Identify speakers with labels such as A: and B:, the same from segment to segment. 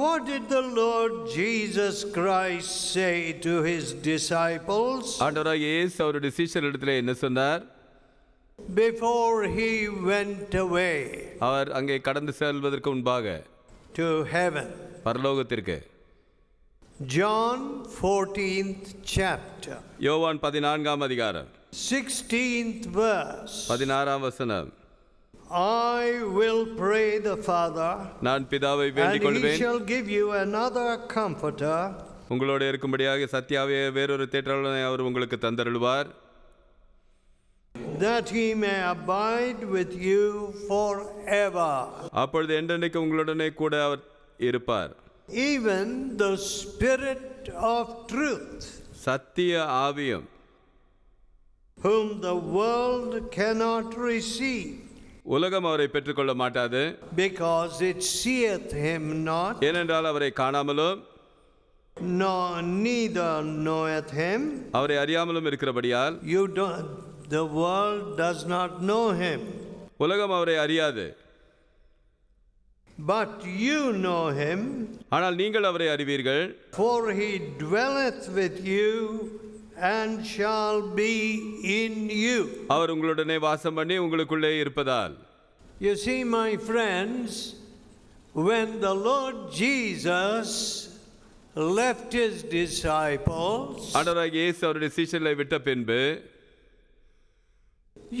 A: what did the Lord Jesus Christ say to his disciples?
B: ஆண்டவராக இயேசு அவருடைய சீஷர்களிடத்தில் என்ன சொன்னார் Before he went away. அவர் அங்கே கடந்து செல்வதற்கு முன்பாக
A: to heaven.
B: பரலோகத்திற்கு
A: ஜான் 14th chapter.
B: யோவான் 14ஆம் அதிகாரம்
A: 16th verse.
B: 16ஆம் வசனம்
A: I will pray the Father.
B: And he
A: shall give you another comforter.
B: உங்களோடு இருக்கும்படியாக சத்யாவே வேறொரு தேற்றலனை அவர் உங்களுக்கு தந்தருள்வார். That he may abide with you forever. அப்பொழுது என்றென்றைக்கு உங்களுடனே கூட அவர் இருப்பார்.
A: Even the spirit of truth.
B: சத்திய ஆவியம்.
A: Whom the world cannot receive.
B: உலகம் அவரை பெற்றுக்கொள்ள மாட்டாது
A: because it seeth him not
B: ஏனென்றால் அவரை காணாமலும்
A: know neither knoweth him
B: அவரை அறியாமலும் இருக்கிறபடியால் you
A: don't the world does not know him
B: உலகம் அவரை அறியாது
A: பட் யூ நோ
B: ஹிம் ஆனால் நீங்கள் அவரை அறிவீர்கள்
A: for he dwelleth with you and shall be
B: in you. அவர் உங்களுடனே வாசம் பண்ணி உங்களுக்குள்ளே இருப்பதால்
A: You see my friends when the Lord Jesus left his disciples ஆண்டவராகிய இயேசு
B: அவருடைய சீஷர்களை விட்ட பின்பு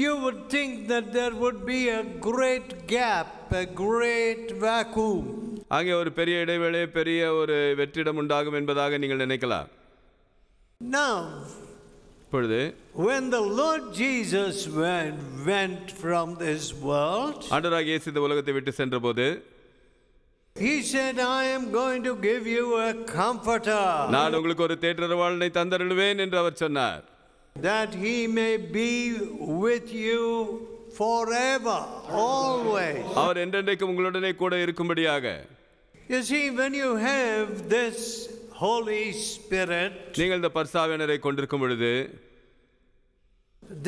A: you would think that there would be a great gap a great vacuum
B: அங்கே ஒரு பெரிய இடைவேளை பெரிய ஒரு வெற்றிடம் உண்டாகும் என்பதாக நீங்கள் நினைக்கலாம்
A: Now, when the Lord Jesus went, went from
B: this world, He said, I am going to give you a comforter. that he may be with you forever, always.
A: You see, when you
B: have this Holy Spirit, நீங்கள் இந்த பரிசாவினரை கொண்டிருக்கும் பொழுது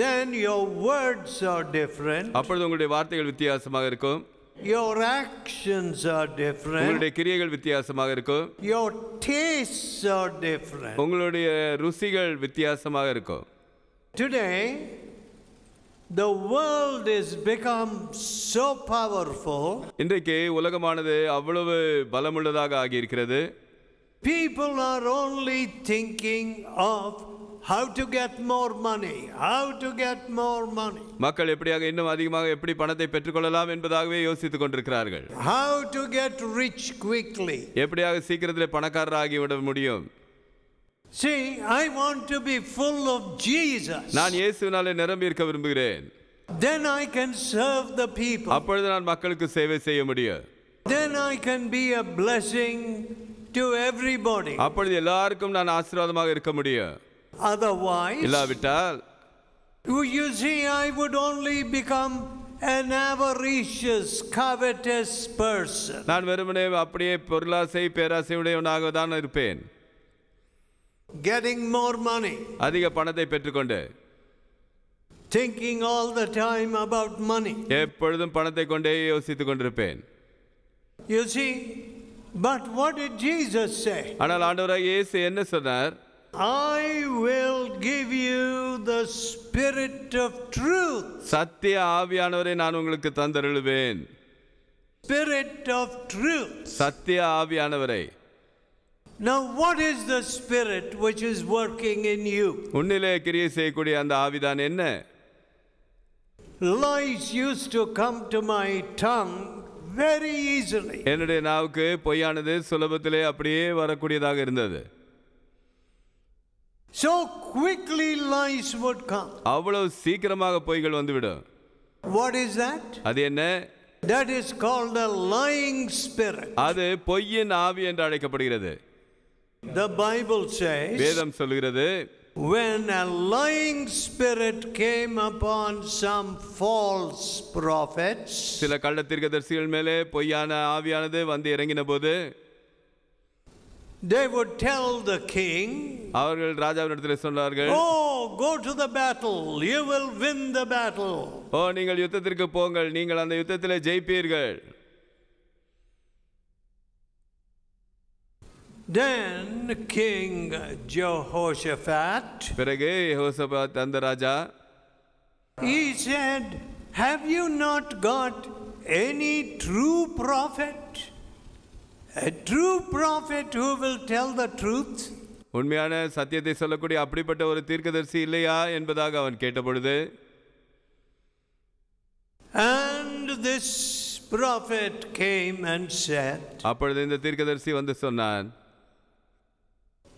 B: then your words are different. அப்பொழுது உங்களுடைய வார்த்தைகள் வித்தியாசமாக இருக்கும் Your actions are different. உங்களுடைய கிரியைகள் வித்தியாசமாக இருக்கும்.
A: Your tastes are different.
B: உங்களுடைய ருசிகள் வித்தியாசமாக இருக்கும். Today the world is become so powerful. இன்றைக்கு உலகமானது அவ்வளவு பலமுள்ளதாக ஆகியிருக்கிறது இருக்கிறது.
A: People are only thinking of how to get more money, how to get more money.
B: மக்கள் எப்படியாக இன்னும் அதிகமாக எப்படி பணத்தை பெற்றுக்கொள்ளலாம் என்பதாகவே யோசித்துக் கொண்டிருக்கிறார்கள்
A: How to get rich quickly.
B: எப்படியாக சீக்கிரத்தில் பணக்காரராகி விட முடியும்
A: See, I want to
B: be full of Jesus. நான் இயேசுவினாலே நிரம்பி இருக்க விரும்புகிறேன். Then I can serve the people. அப்பொழுது நான் மக்களுக்கு சேவை செய்ய முடியும். Then I can be a
A: blessing to
B: everybody. அப்பொழுது எல்லாருக்கும் நான் ஆசீர்வாதமாக இருக்க முடியும்.
A: Otherwise,
B: இல்லாவிட்டால்
A: you see I would only become
B: an avaricious, covetous person. நான் வெறுமனே அப்படியே பொருளாசை பேராசை உடையவனாக தான் இருப்பேன். Getting more money. அதிக பணத்தை பெற்றுக்கொண்டு
A: thinking all the time about money
B: எப்பொழுதும் பணத்தை கொண்டே யோசித்துக் கொண்டிருப்பேன்
A: you see But what did Jesus say?
B: I
A: will give you the spirit of truth.
B: Spirit of truth.
A: Now what is the spirit which is working in you? Lies used to come to my tongue very easily
B: என்னுடைய நாவுக்கு பொய்யானது சுலபத்திலே அப்படியே வரக்கூடியதாக இருந்தது
A: so quickly lies would come
B: அவ்வளவு சீக்கிரமாக பொய்கள் வந்துவிடும்
A: what is that அது என்ன that is called a lying spirit
B: அது பொய்யின் ஆவி என்று அழைக்கப்படுகிறது
A: the bible says
B: வேதம் சொல்கிறது
A: when a lying spirit came upon some false prophets
B: சில கள்ள தீர்க்கதரிசிகள் மேலே பொய்யான ஆவியானது வந்து இறங்கின போது they would tell the king அவர்கள் ராஜாவினிடத்தில் சொன்னார்கள் oh go to the battle you will win the battle ஓ நீங்கள் யுத்தத்திற்கு போங்கள் நீங்கள் அந்த யுத்தத்தில் ஜெயிப்பீர்கள் Then King Jehoshaphat. he said have you
A: not got any true prophet a true prophet who will tell the truth
B: உண்மையான சத்தியத்தை சொல்லக்கூடிய அப்படிப்பட்ட ஒரு தீர்க்கதரிசி இல்லையா என்பதாக அவன் கேட்டபொழுது and this prophet
A: came and said
B: அப்பொழுது இந்த தீர்க்கதரிசி வந்து சொன்னான்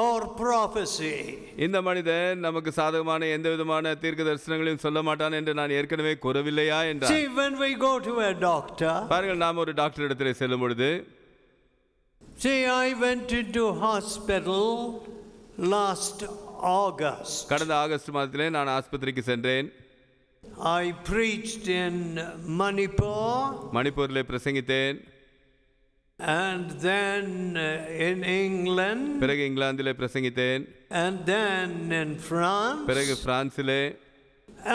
B: or prophecy இந்த மனிதன் நமக்கு சாதகமான எந்த விதமான தீர்க்க தரிசனங்களையும் சொல்ல மாட்டான் என்று நான் ஏற்கனவே கூறவில்லையா என்றார் see when we go to a doctor பாருங்கள் நாம் ஒரு டாக்டர் இடத்திலே செல்லும் பொழுது see i went into hospital last august கடந்த ஆகஸ்ட் மாதத்திலே நான் ஆஸ்பத்திரிக்கு சென்றேன் i preached in manipur மணிப்பூரிலே பிரசங்கித்தேன் And then uh, in England பிறகு இங்கிலாந்திலே பிரசங்கித்தேன் and then in France பிறகு பிரான்சிலே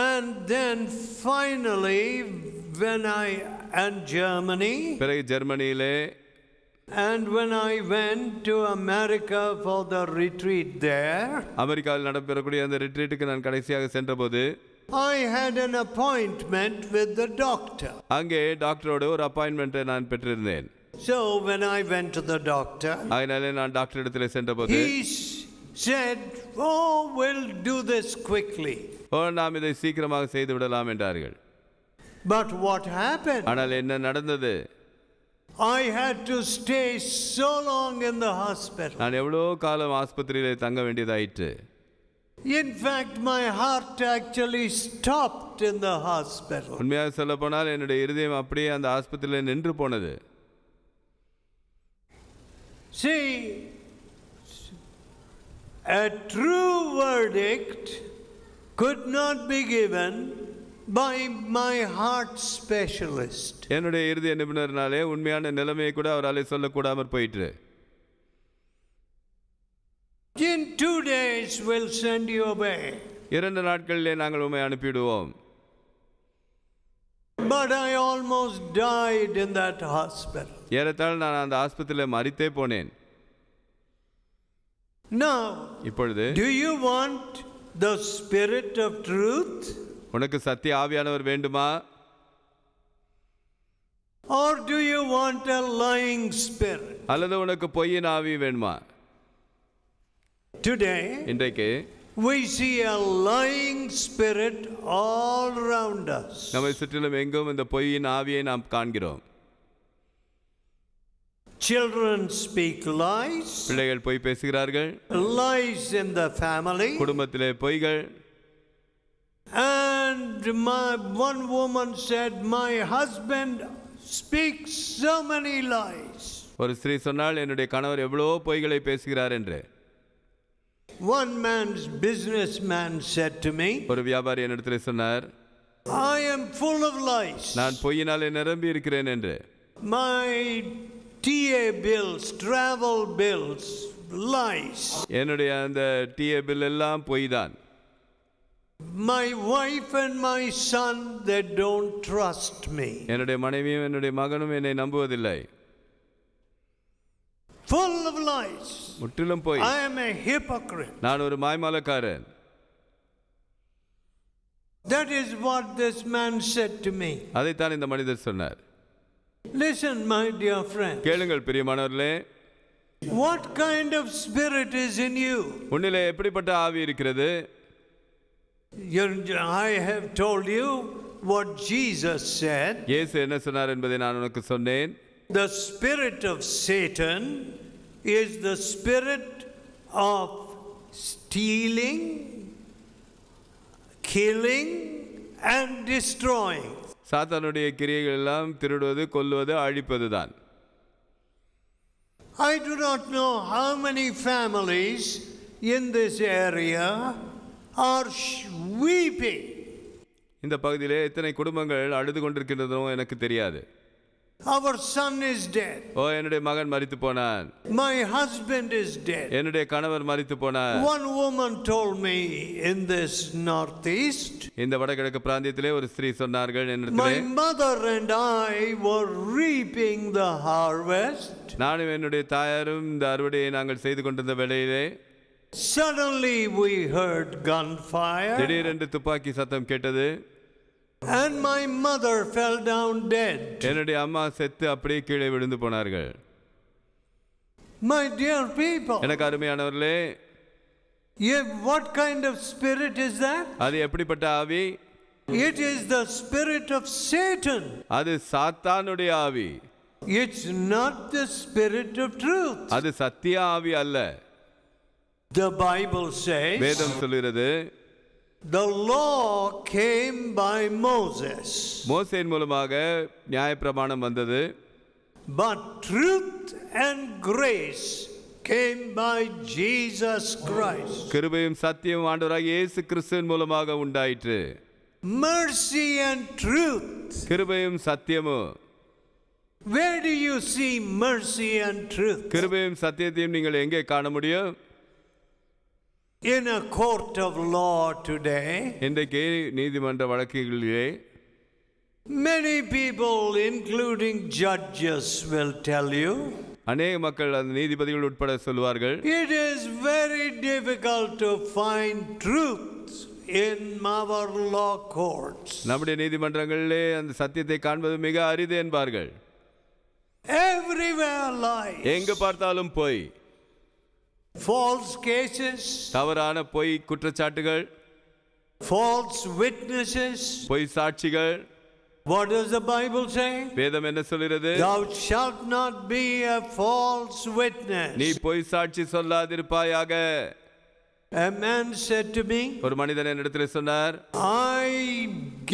A: and then finally when I and
B: Germany பிறகு ஜெர்மனியிலே
A: And when I went to America for the retreat
B: there அமெரிக்காவில் நடைபெறக்கூடிய அந்த ரிட்ரீட்டுக்கு நான் கடைசியாக சென்றபோது
A: I had an appointment with the doctor
B: அங்கே டாக்டரோடு ஒரு அப்பாயின்மெண்ட்டை நான் பெற்றிருந்தேன்
A: So when I went to the doctor,
B: அதனால நான் டாக்டர் இடத்துல சென்றபோது he said, "Oh, we'll do this quickly." ஓ நாம் இதை சீக்கிரமாக செய்து விடலாம் என்றார்கள் But what happened? ஆனால் என்ன நடந்தது
A: I had to stay so long in the hospital.
B: நான் எவ்வளோ காலம் ஆஸ்பத்திரியிலே தங்க வேண்டியதாயிற்று
A: In fact, my heart actually stopped in the hospital.
B: உண்மையாக சொல்ல போனால் என்னுடைய இருதயம் அப்படியே அந்த ஆஸ்பத்திரியில் நின்று போனது
A: See, a true verdict could not be given by my heart specialist.
B: என்னுடைய இறுதி நிபுணர்னாலே உண்மையான நிலைமையை கூட அவரால் சொல்லக்கூடாமற் போயிட்டு
A: In two days we'll send you away.
B: இரண்டு நாட்களிலே நாங்கள் உண்மை அனுப்பிடுவோம்
A: But I almost died in that hospital.
B: ஏறத்தாழ் நான் அந்த ஆஸ்பத்திரியில் மறித்தே போனேன் Now, இப்பொழுது do you want the
A: spirit of
B: truth? உனக்கு சத்திய ஆவியானவர் வேண்டுமா Or do you want a lying spirit? அல்லது உனக்கு பொய்யின் ஆவி வேண்டுமா Today, இன்றைக்கு
A: We see a lying spirit all around us. Children speak lies. Lies in the family. And my one woman said, my husband speaks so many lies.
B: ஒரு ஸ்திரீ சொன்னால் என்னுடைய கணவர் எவ்வளோ பொய்களை பேசுகிறார் என்று one man's businessman said to me, ஒரு வியாபாரி என்னிடத்தில் சொன்னார்
A: I am full of lice.
B: நான் பொய்யினாலே நிரம்பி இருக்கிறேன் என்று
A: My TA bills, travel bills, lice.
B: என்னுடைய அந்த TA bill எல்லாம் பொய் தான்.
A: My wife and my son they don't trust me full of lies
B: i am a hypocrite
A: that is what this man said to me listen my dear
B: friend
A: what kind of
B: spirit is in you
A: I have told you what Jesus said
B: Yes, என்ன சொன்னார்
A: the spirit of Satan is the spirit of stealing, killing, and destroying.
B: சாத்தானுடைய கிரியைகள் எல்லாம் திருடுவது கொல்லுவது
A: I do not know how many families in this area are weeping.
B: இந்த பகுதியிலே எத்தனை குடும்பங்கள் அழுது கொண்டிருக்கின்றதோ எனக்கு தெரியாது
A: our son is dead.
B: ஓ என்னுடைய மகன் மரித்து போனான்.
A: My husband is dead.
B: என்னுடைய கணவர் மரித்து போனார். One woman told me
A: in this northeast.
B: இந்த வடகிழக்கு பிராந்தியத்திலே ஒரு ஸ்திரீ சொன்னார்கள் என்னிடத்திலே. My
A: mother and I were reaping the harvest.
B: நானும் என்னுடைய தாயாரும் இந்த அறுவடையை நாங்கள் செய்து கொண்டிருந்த வேளையிலே Suddenly we heard gunfire. திடீரென்று துப்பாக்கி சத்தம் கேட்டது. And my mother fell down dead.
A: My dear people.
B: எனக்கு eh, What kind of spirit is that? It is the spirit of Satan. It's not the spirit of truth. The Bible says. The law
A: came by Moses.
B: மோசேயின் மூலமாக நியாயப்பிரமாணம் வந்தது.
A: But truth and grace came by Jesus Christ.
B: கிருபையும் சத்தியமும் ஆண்டவராகிய இயேசு கிறிஸ்துவின் மூலமாக உண்டாயிற்று.
A: Mercy and truth.
B: கிருபையும் சத்தியமும் Where do you see mercy and truth? கிருபையும் சத்தியத்தையும் நீங்கள் எங்கே காண முடியும்?
A: In a court of law today, many people including
B: judges will tell you அநேக மக்கள் அந்த நீதிபதிகள் உட்பட சொல்வார்கள்
A: it is very difficult to find truth in our
B: law courts நம்முடைய நீதிமன்றங்களிலே அந்த சத்தியத்தை காண்பது மிக அரிது என்பார்கள்
A: everywhere lies
B: எங்கு பார்த்தாலும் போய் false cases தவறான பொய் குற்றச்சாட்டுகள் false witnesses பொய் சாட்சிகள் What does the Bible say? வேதம் என்ன சொல்கிறது? Thou shalt not be a false witness. நீ பொய் சாட்சி சொல்லாதிருப்பாயாக. A man said to me, ஒரு மனிதன் என்னிடத்தில் சொன்னார், I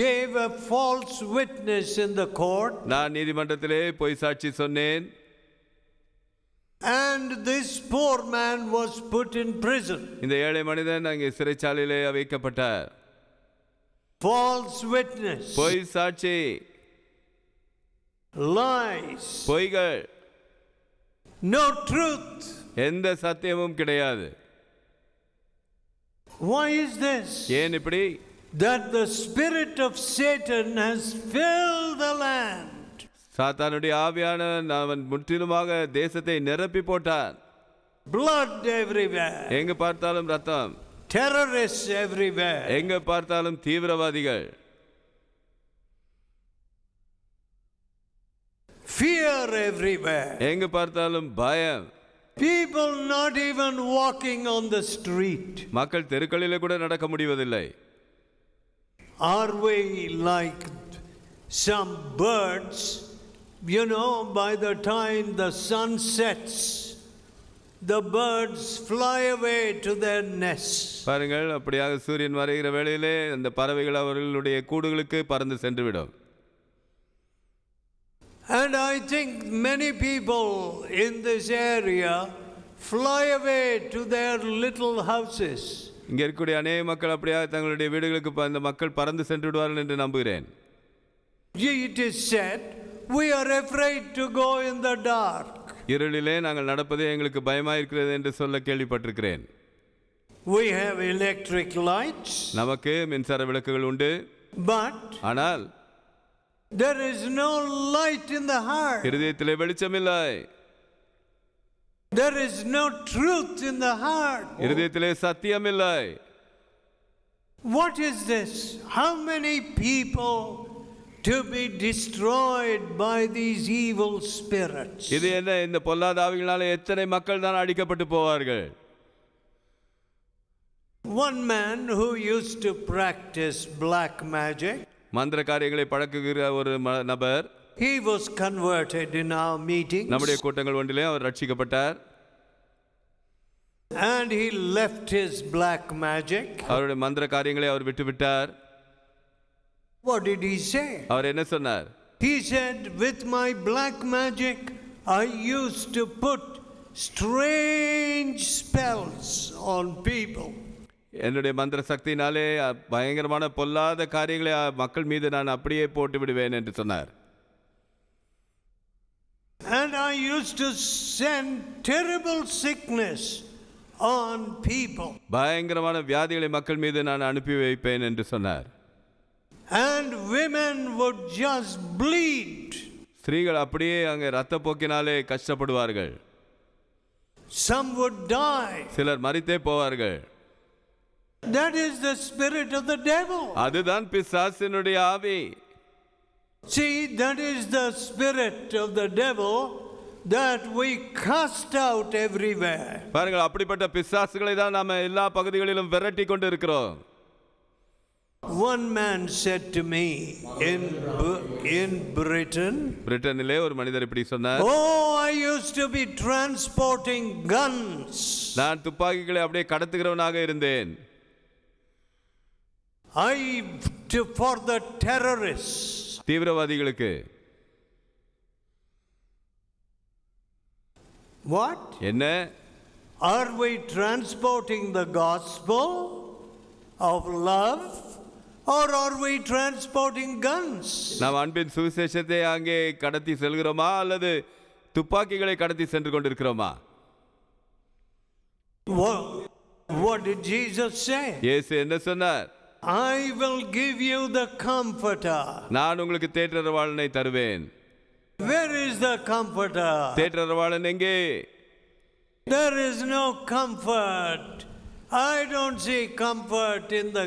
B: gave a false witness in the court. நான் நீதிமன்றத்திலே பொய் சாட்சி சொன்னேன்.
A: And this poor man
B: was put in prison. இந்த ஏழை மனிதன் அங்கே சிறைச்சாலையிலே வைக்கப்பட்டார். False witness. பொய் சாட்சி. Lies. பொய்கள். No truth. எந்த சத்தியமும் கிடையாது. Why is this? ஏன் இப்படி? That
A: the spirit of Satan has filled the land.
B: சாத்தானுடைய ஆவியான அவன் முற்றிலுமாக தேசத்தை நிரப்பி போட்டான் blood everywhere எங்க பார்த்தாலும் ரத்தம் terrorists everywhere எங்க பார்த்தாலும் தீவிரவாதிகள்
A: fear everywhere
B: எங்க பார்த்தாலும் பயம்
A: people not even
B: walking on the street மக்கள் தெருக்களிலே கூட நடக்க முடிவதில்லை
A: are we like some birds You know, by the time the sun sets, the birds fly away to their nests.
B: பாருங்கள் அப்படியாக சூரியன் மறைகிற வேளையிலே அந்த பறவைகள் அவர்களுடைய கூடுகளுக்கு பறந்து சென்றுவிடும்
A: And I think many people in this area fly away to their little houses.
B: இங்கே இருக்கக்கூடிய அநேக மக்கள் அப்படியாக தங்களுடைய வீடுகளுக்கு அந்த மக்கள் பறந்து சென்று விடுவார்கள் என்று நம்புகிறேன்
A: It is said We are afraid to go in the dark.
B: இருளிலே நாங்கள் நடப்பது எங்களுக்கு பயமா இருக்கிறது என்று சொல்ல கேள்விப்பட்டிருக்கிறேன்
A: We have electric lights.
B: நமக்கு மின்சார விளக்குகள் உண்டு. But ஆனால்
A: there is no light in the heart.
B: இருதயத்திலே வெளிச்சம் இல்லை.
A: There is no truth in the heart.
B: இருதயத்திலே சத்தியம் இல்லை.
A: What is this? How many people to be destroyed by these evil spirits.
B: இது என்ன இந்த பொல்லாத ஆவிகளால எத்தனை மக்கள் தான் அடிக்கப்பட்டு போவார்கள்
A: One man who used to practice black magic
B: மந்திர காரியங்களை பழக்குகிற ஒரு நபர் He was
A: converted in our meetings. நம்முடைய
B: கூட்டங்கள் ஒன்றிலே அவர் ரட்சிக்கப்பட்டார்
A: And he left his black magic.
B: அவருடைய மந்திர காரியங்களை அவர் விட்டுவிட்டார் What did he say? அவர் என்ன சொன்னார்
A: He said with my black magic I used to put strange spells on people.
B: என்னுடைய மந்திர சக்தியினாலே பயங்கரமான பொல்லாத காரியங்களை மக்கள் மீது நான் அப்படியே போட்டு விடுவேன் என்று சொன்னார்
A: And I used to send terrible sickness on people.
B: பயங்கரமான வியாதிகளை மக்கள் மீது நான் அனுப்பி வைப்பேன் என்று சொன்னார்
A: and women would just
B: bleed. ஸ்திரீகள் அப்படியே அங்கே ரத்த போக்கினாலே கஷ்டப்படுவார்கள் some would die சிலர் மரித்தே போவார்கள்
A: that is the spirit of the devil அதுதான் பிசாசினுடைய ஆவி see that is the spirit
B: of the devil that we cast out everywhere பாருங்கள் அப்படிப்பட்ட பிசாசுகளை தான் நாம எல்லா பகுதிகளிலும் விரட்டி கொண்டு இருக்கிறோம் One man said to me in in Britain. பிரிட்டனிலே ஒரு மனிதர் இப்படி சொன்னார். Oh,
A: I used to be transporting guns. Naan
B: tupagi நான் துப்பாக்கிகளை அப்படியே கடத்துகிறவனாக இருந்தேன். I to for the terrorists. தீவிரவாதிகளுக்கு. What? என்ன?
A: Are we transporting the gospel of love? or are we transporting guns
B: நாம் அன்பின் சுவிசேஷத்தை அங்கே கடத்தி செல்கிறோமா அல்லது துப்பாக்கிகளை கடத்தி சென்று கொண்டிருக்கிறோமா
A: what did jesus say இயேசு என்ன சொன்னார் i will give you the comforter
B: நான் உங்களுக்கு தேற்றரவாளனை தருவேன்
A: where is the comforter
B: தேற்றரவாளன் எங்கே
A: there is no comfort i don't see comfort in the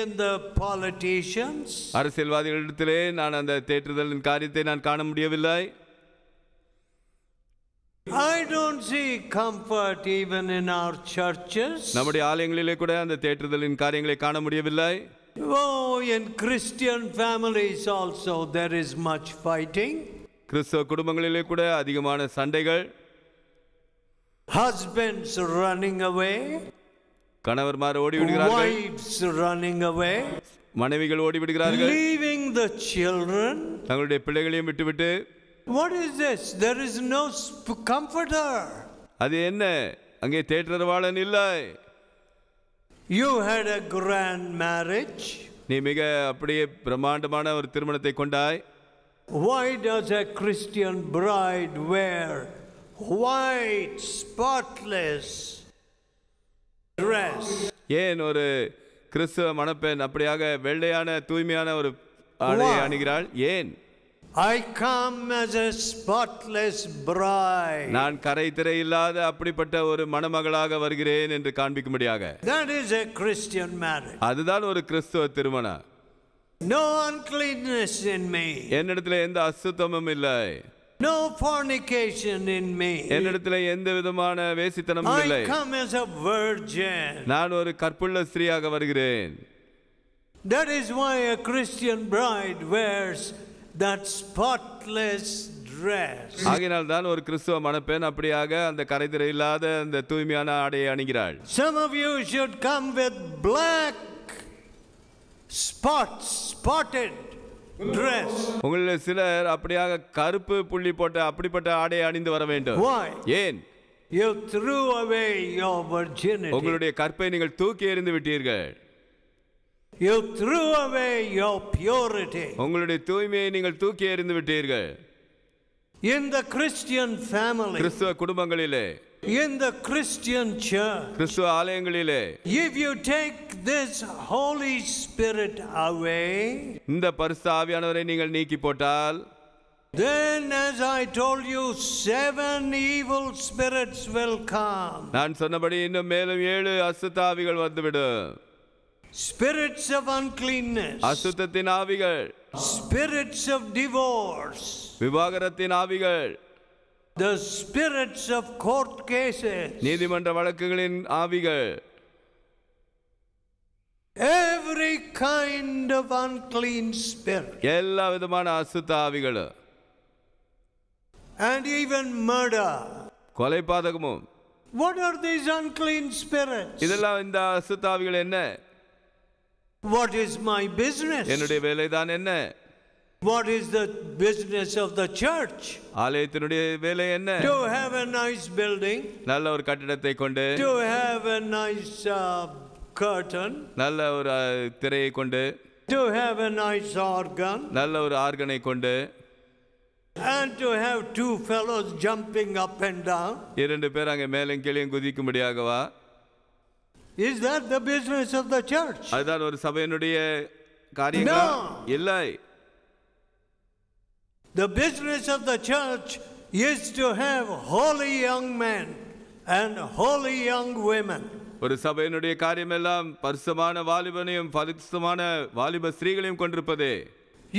A: in the politicians
B: அரசியல்வாதிகளிடத்திலே நான் அந்த தேற்றுதலின் காரியத்தை நான் காண முடியவில்லை
A: I don't see comfort even in our churches
B: நம்முடைய ஆலயங்களிலே கூட அந்த தேற்றுதலின் காரியங்களை காண முடியவில்லை
A: Oh, in Christian families also there is much fighting
B: கிறிஸ்தவ குடும்பங்களிலே கூட அதிகமான சண்டைகள்
A: husbands
B: running away கணவர்மார் wives
A: running away
B: மனைவிகள் leaving the children தங்களுடைய பிள்ளைகளையும் விட்டுவிட்டு
A: what is this there is no comforter
B: அது என்ன அங்கே தேற்றரவாளன் இல்லை you had a grand marriage நீ மிக அப்படியே பிரம்மாண்டமான ஒரு திருமணத்தை கொண்டாய் why does a christian
A: bride wear white spotless
B: ஏன் ஒரு கிறிஸ்துவ மணப்பெண் அப்படியாக வெள்ளையான தூய்மையான ஒரு ஆடை அணுகிறாள் ஏன் I come as a spotless bride. நான் கரை திரை இல்லாத அப்படிப்பட்ட ஒரு மணமகளாக வருகிறேன் என்று காண்பிக்கும்படியாக
A: That is a Christian marriage.
B: அதுதான் ஒரு கிறிஸ்துவ திருமணம் No uncleanness in me. என்னிடத்தில் எந்த அசுத்தமும் இல்லை No fornication in me. என்னிடத்தில் எந்த விதமான இல்லை. I come
A: as a virgin.
B: நான் ஒரு கற்புள்ள வருகிறேன்.
A: That is why a Christian bride wears that spotless
B: dress. ஆகினால் தான் ஒரு கிறிஸ்துவ மணப்பெண் அப்படியாக அந்த அந்த தூய்மையான ஆடையை அணிகிறாள்.
A: Some of you should come with black spots spotted
B: dress உங்களில் சிலர் அப்படியாக கருப்பு புள்ளி போட்ட அப்படிப்பட்ட ஆடை அணிந்து வர வேண்டும் ஏன் you threw away your virginity உங்களுடைய கற்பை நீங்கள் தூக்கி எறிந்து விட்டீர்கள் you threw away your purity உங்களுடைய தூய்மையை நீங்கள் தூக்கி எறிந்து விட்டீர்கள் in the christian family கிறிஸ்துவ குடும்பங்களிலே In the Christian church, if you take this Holy Spirit away, then as I told you, seven evil spirits will come. நான் சொன்னபடி இன்னும் மேலும் ஏழு அசுத்த ஆவிகள் வந்துவிடும்
A: Spirits of uncleanness,
B: அசுத்தத்தின் ஆவிகள்
A: spirits of divorce,
B: The spirits of court cases. நீதிமன்ற வழக்குகளின் ஆவிகள்
A: Every kind of unclean spirit.
B: எல்லா விதமான அசுத்த ஆவிகள்.
A: And even murder.
B: கொலை பாதகமும்.
A: What are these unclean
B: spirits? இதெல்லாம் இந்த அசுத்த ஆவிகள் என்ன? What is my business? என்னுடைய வேலைதான் என்ன? What is the business of the church? ஆலயத்தினுடைய வேலை என்ன? To have
A: a nice building.
B: நல்ல ஒரு கட்டிடத்தை கொண்டு. To
A: have a nice uh, curtain.
B: நல்ல ஒரு திரையை கொண்டு.
A: To have a nice organ.
B: நல்ல ஒரு ஆர்கனை கொண்டு.
A: And to have two fellows jumping up and down.
B: இரண்டு பேர் அங்க மேலும் கீழே குதிக்கும்படியாகவா? Is that the business of the church? அதான் ஒரு சபையினுடைய காரியங்களா? இல்லை. No. The business of the
A: church is to have holy young men and holy young
B: women. ஒரு சபையினுடைய காரியமெல்லாம் பரிசுமான வாலிபனையும் பரிசுமான வாலிப ஸ்திரீகளையும் கொண்டிருப்பதே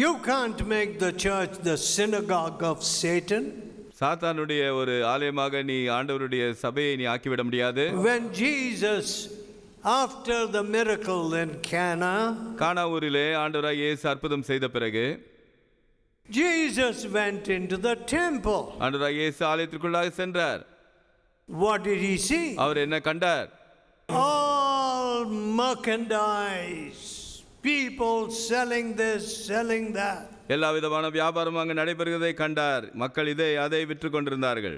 A: You can't make the church the synagogue of Satan.
B: சாத்தானுடைய ஒரு ஆலயமாக நீ ஆண்டவருடைய சபையை நீ ஆக்கிவிட முடியாது When Jesus
A: after the miracle in Cana
B: கானா ஊரிலே ஆண்டவராக இயேசு அற்புதம் செய்த பிறகு Jesus went into the temple. அன்றதாக இயேசு ஆலயத்திற்குள்ளாக சென்றார். What did he see? அவர் என்ன கண்டார்?
A: All merchandise. People selling this, selling that.
B: எல்லா விதமான வியாபாரம் அங்கு நடைபெறுவதை கண்டார். மக்கள் இதை அதை விற்று கொண்டிருந்தார்கள்.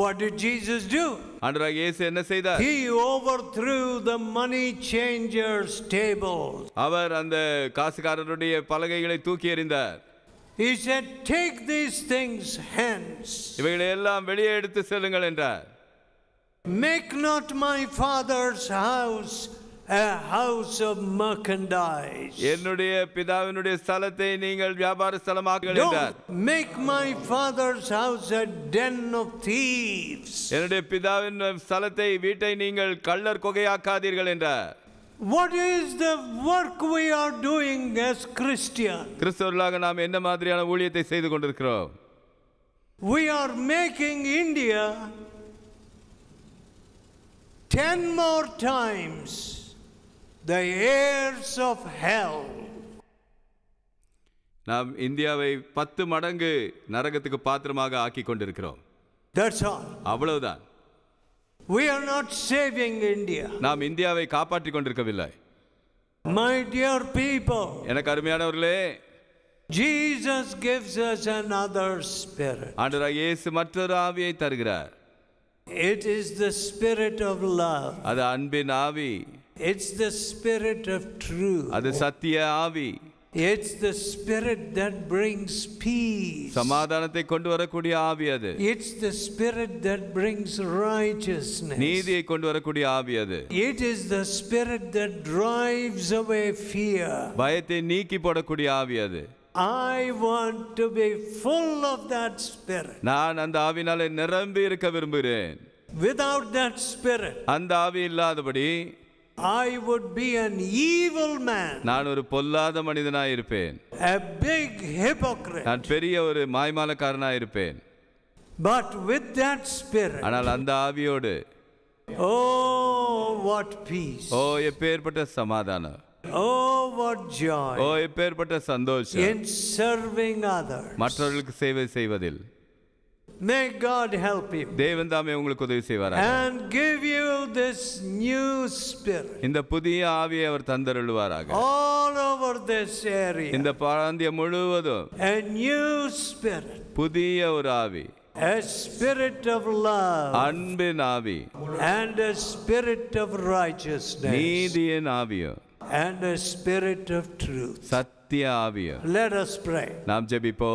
B: What did Jesus do? அன்றாக இயேசு என்ன செய்தார்? He
A: overthrew the money changers tables.
B: அவர் அந்த காசுக்காரருடைய பலகைகளை தூக்கி எறிந்தார். He said, Take these things hence. இவைகளை எல்லாம் வெளியே எடுத்து செல்லுங்கள் என்றார்
A: Make not my father's house a house of merchandise.
B: என்னுடைய பிதாவினுடைய ஸ்தலத்தை நீங்கள் வியாபார ஸ்தலமாக்குங்கள் என்றார்
A: Make my father's house a den of
B: thieves. என்னுடைய பிதாவின் ஸ்தலத்தை வீட்டை நீங்கள் கள்ளர் கொகையாக்காதீர்கள் என்றார்
A: What is the work we are doing as Christian?
B: கிறிஸ்தவர்களாக நாம் என்ன மாதிரியான ஊழியத்தை செய்து கொண்டிருக்கிறோம்?
A: We are making India 10 more times the heirs of hell.
B: நாம் இந்தியாவை பத்து மடங்கு நரகத்துக்கு பாத்திரமாக ஆக்கி கொண்டிருக்கிறோம் அவ்வளவுதான் We are not saving India. நாம் இந்தியாவை காப்பாற்றிக் கொண்டிருக்கவில்லை. My dear people. எனக்கு அருமையானவர்களே. Jesus gives us another spirit. ஆண்டவராக இயேசு மற்றொரு ஆவியை தருகிறார். It is the spirit of love. அது அன்பின் ஆவி. It's the spirit of truth. அது சத்திய ஆவி. It's the spirit that brings peace. சமாதானத்தை கொண்டு வரக்கூடிய ஆவி அது.
A: It's the spirit that brings righteousness. நீதியை
B: கொண்டு வரக்கூடிய ஆவி அது.
A: It is the spirit that drives away fear.
B: பயத்தை நீக்கி போடக்கூடிய ஆவி அது.
A: I want to be full of that spirit.
B: நான் அந்த ஆவினாலே நிரம்பி இருக்க விரும்புகிறேன். Without that spirit. அந்த ஆவி இல்லாதபடி I would be an evil man. நான் ஒரு பொல்லாத மனிதனாய் இருப்பேன்
A: a big hypocrite
B: நான் பெரிய ஒரு மாய்மாலக்காரனாய் இருப்பேன்
A: but with that spirit ஆனால்
B: அந்த ஆவியோடு
A: ஓ oh, வாட் peace.
B: ஓ எப்பேர்பட்ட சமாதானம்
A: ஓ oh, வாட்
B: joy. ஓ எப்பேர்பட்ட சந்தோஷம் In
A: சர்விங் others.
B: மற்றவர்களுக்கு சேவை செய்வதில் May God help you. and
A: give you this new spirit.
B: இந்த புதிய ஆவியை அவர் தந்தருள்வாராக. All
A: over this area. இந்த a new spirit.
B: புதிய ஒரு ஆவி.
A: A spirit of love.
B: And
A: a spirit of righteousness. And a spirit of truth.
B: சத்திய ஆவியும். Let us pray.